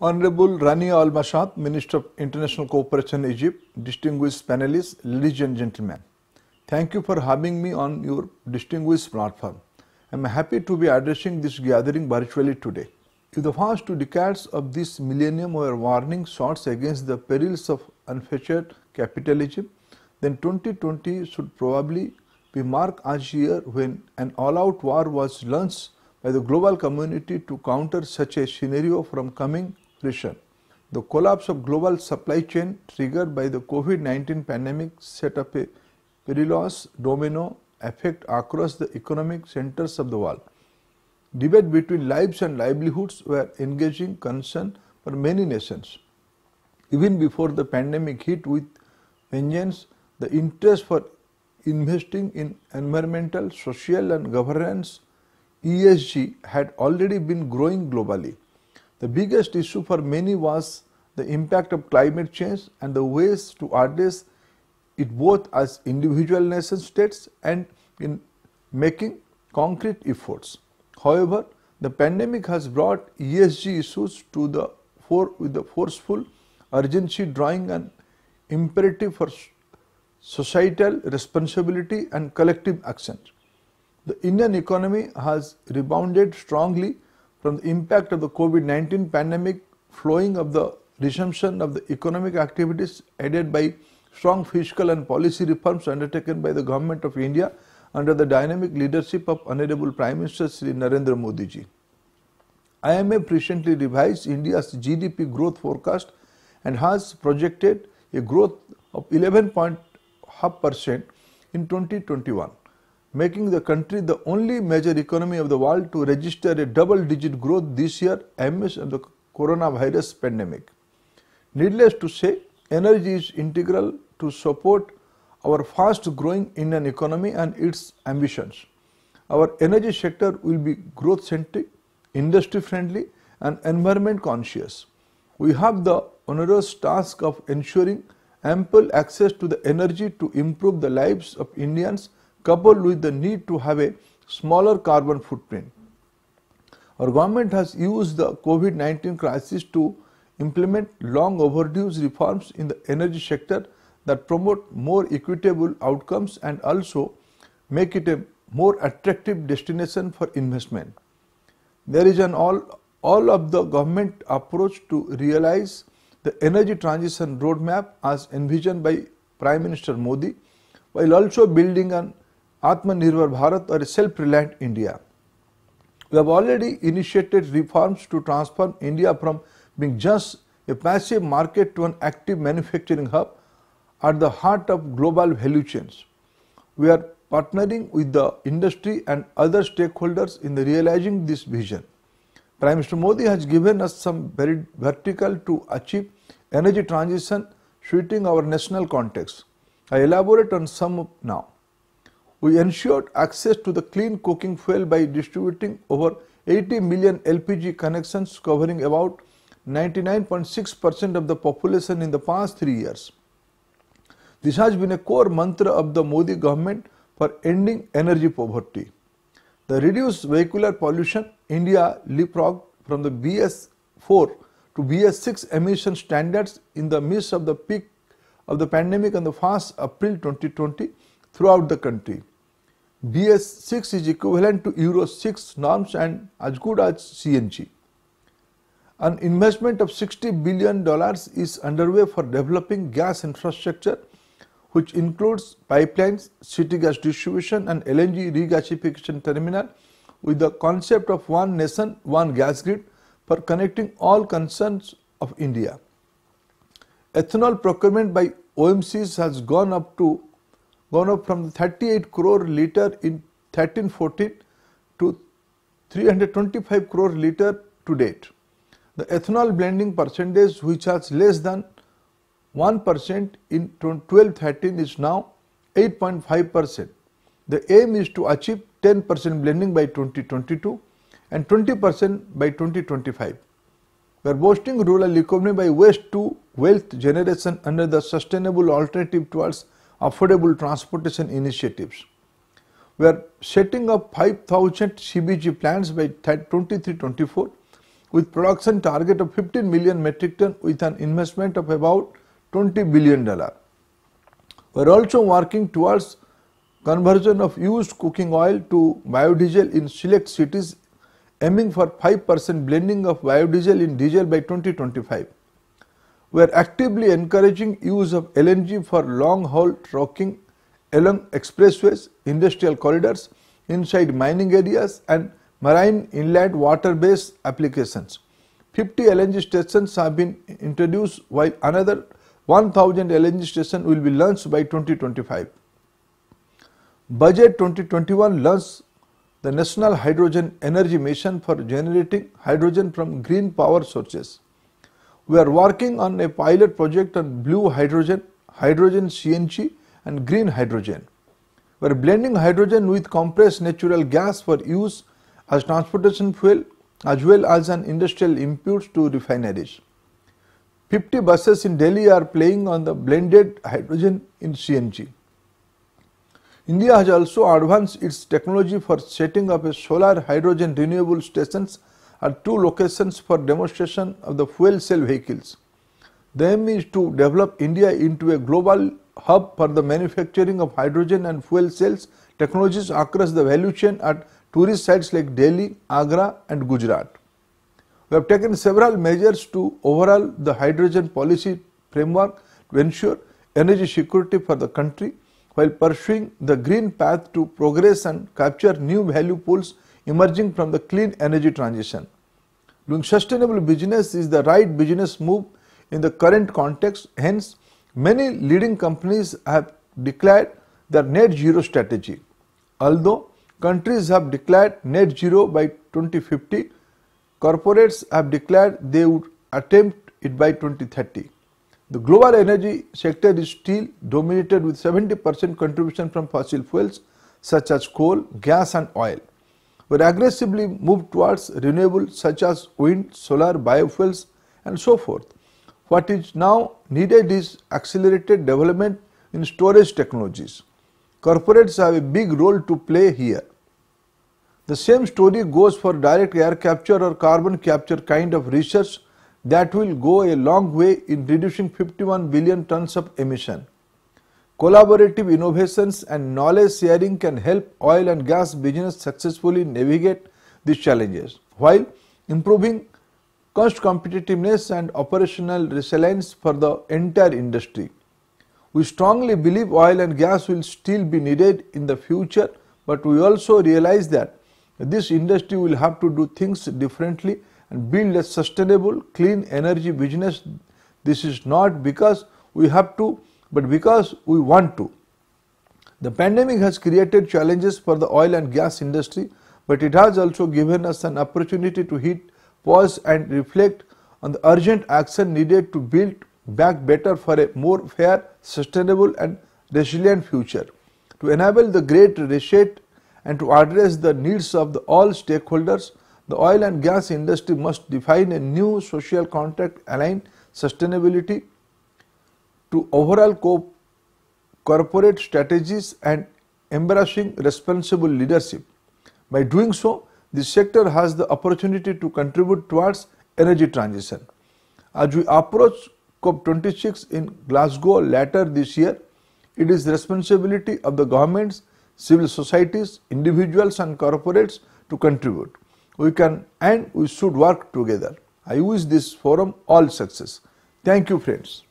Honorable Rani Al Mashat, Minister of International Cooperation Egypt, distinguished panelists, ladies and gentlemen. Thank you for having me on your distinguished platform. I am happy to be addressing this gathering virtually today. If the first two decades of this millennium were warning shots against the perils of unfettered capitalism, then 2020 should probably be marked as a year when an all-out war was launched by the global community to counter such a scenario from coming the collapse of global supply chain triggered by the COVID-19 pandemic set up a perilous domino effect across the economic centers of the world. Debate between lives and livelihoods were engaging concern for many nations. Even before the pandemic hit with vengeance, the interest for investing in environmental, social and governance ESG had already been growing globally. The biggest issue for many was the impact of climate change and the ways to address it both as individual nation states and in making concrete efforts. However, the pandemic has brought ESG issues to the fore with the forceful urgency drawing an imperative for societal responsibility and collective action. The Indian economy has rebounded strongly from the impact of the COVID-19 pandemic flowing of the resumption of the economic activities aided by strong fiscal and policy reforms undertaken by the government of India under the dynamic leadership of Honorable Prime Minister Sri Narendra Modi ji. IMF recently revised India's GDP growth forecast and has projected a growth of 11.5% in 2021 making the country the only major economy of the world to register a double digit growth this year amidst the coronavirus pandemic. Needless to say, energy is integral to support our fast growing Indian economy and its ambitions. Our energy sector will be growth centric, industry friendly, and environment conscious. We have the onerous task of ensuring ample access to the energy to improve the lives of Indians coupled with the need to have a smaller carbon footprint. Our government has used the COVID-19 crisis to implement long overdue reforms in the energy sector that promote more equitable outcomes and also make it a more attractive destination for investment. There is an all, all of the government approach to realize the energy transition roadmap as envisioned by Prime Minister Modi while also building an Atmanirbhar Bharat or self-reliant India. We have already initiated reforms to transform India from being just a passive market to an active manufacturing hub at the heart of global value chains. We are partnering with the industry and other stakeholders in realizing this vision. Prime Minister Modi has given us some very vertical to achieve energy transition suiting our national context. I elaborate on some now. We ensured access to the clean cooking fuel by distributing over 80 million LPG connections covering about 99.6% of the population in the past three years. This has been a core mantra of the Modi government for ending energy poverty. The reduced vehicular pollution, India leapfrogged from the BS4 to BS6 emission standards in the midst of the peak of the pandemic on the 1st April 2020 throughout the country. BS 6 is equivalent to Euro 6 norms and as good as CNG. An investment of 60 billion dollars is underway for developing gas infrastructure which includes pipelines, city gas distribution and LNG regasification terminal with the concept of one nation, one gas grid for connecting all concerns of India. Ethanol procurement by OMCs has gone up to gone up from 38 crore liter in 1314 to 325 crore liter to date. The ethanol blending percentage which was less than 1 percent in 12-13 is now 8.5 percent. The aim is to achieve 10 percent blending by 2022 and 20 percent by 2025. We are boosting rural economy by waste to wealth generation under the sustainable alternative towards affordable transportation initiatives. We are setting up 5000 CBG plants by 23-24 with production target of 15 million metric ton with an investment of about 20 billion dollar. We are also working towards conversion of used cooking oil to biodiesel in select cities aiming for 5% blending of biodiesel in diesel by 2025 we are actively encouraging use of LNG for long haul trucking along expressways, industrial corridors, inside mining areas and marine inland water based applications. 50 LNG stations have been introduced while another 1000 LNG stations will be launched by 2025. Budget 2021 launched the National Hydrogen Energy Mission for generating hydrogen from green power sources. We are working on a pilot project on blue hydrogen, hydrogen CNG and green hydrogen. We are blending hydrogen with compressed natural gas for use as transportation fuel as well as an industrial input to refineries. 50 buses in Delhi are playing on the blended hydrogen in CNG. India has also advanced its technology for setting up a solar hydrogen renewable stations are two locations for demonstration of the fuel cell vehicles. The aim is to develop India into a global hub for the manufacturing of hydrogen and fuel cells technologies across the value chain at tourist sites like Delhi, Agra and Gujarat. We have taken several measures to overhaul the hydrogen policy framework to ensure energy security for the country while pursuing the green path to progress and capture new value pools emerging from the clean energy transition. Doing sustainable business is the right business move in the current context. Hence, many leading companies have declared their net zero strategy. Although countries have declared net zero by 2050, corporates have declared they would attempt it by 2030. The global energy sector is still dominated with 70% contribution from fossil fuels such as coal, gas and oil were aggressively moved towards renewables such as wind, solar, biofuels and so forth. What is now needed is accelerated development in storage technologies. Corporates have a big role to play here. The same story goes for direct air capture or carbon capture kind of research that will go a long way in reducing 51 billion tons of emission. Collaborative innovations and knowledge sharing can help oil and gas business successfully navigate these challenges while improving cost competitiveness and operational resilience for the entire industry. We strongly believe oil and gas will still be needed in the future, but we also realize that this industry will have to do things differently and build a sustainable, clean energy business. This is not because we have to but because we want to. The pandemic has created challenges for the oil and gas industry, but it has also given us an opportunity to hit pause and reflect on the urgent action needed to build back better for a more fair, sustainable and resilient future. To enable the great reset and to address the needs of the all stakeholders, the oil and gas industry must define a new social contract aligned sustainability to overall corporate strategies and embracing responsible leadership. By doing so, the sector has the opportunity to contribute towards energy transition. As we approach COP26 in Glasgow later this year, it is the responsibility of the governments, civil societies, individuals and corporates to contribute. We can and we should work together. I wish this forum all success. Thank you friends.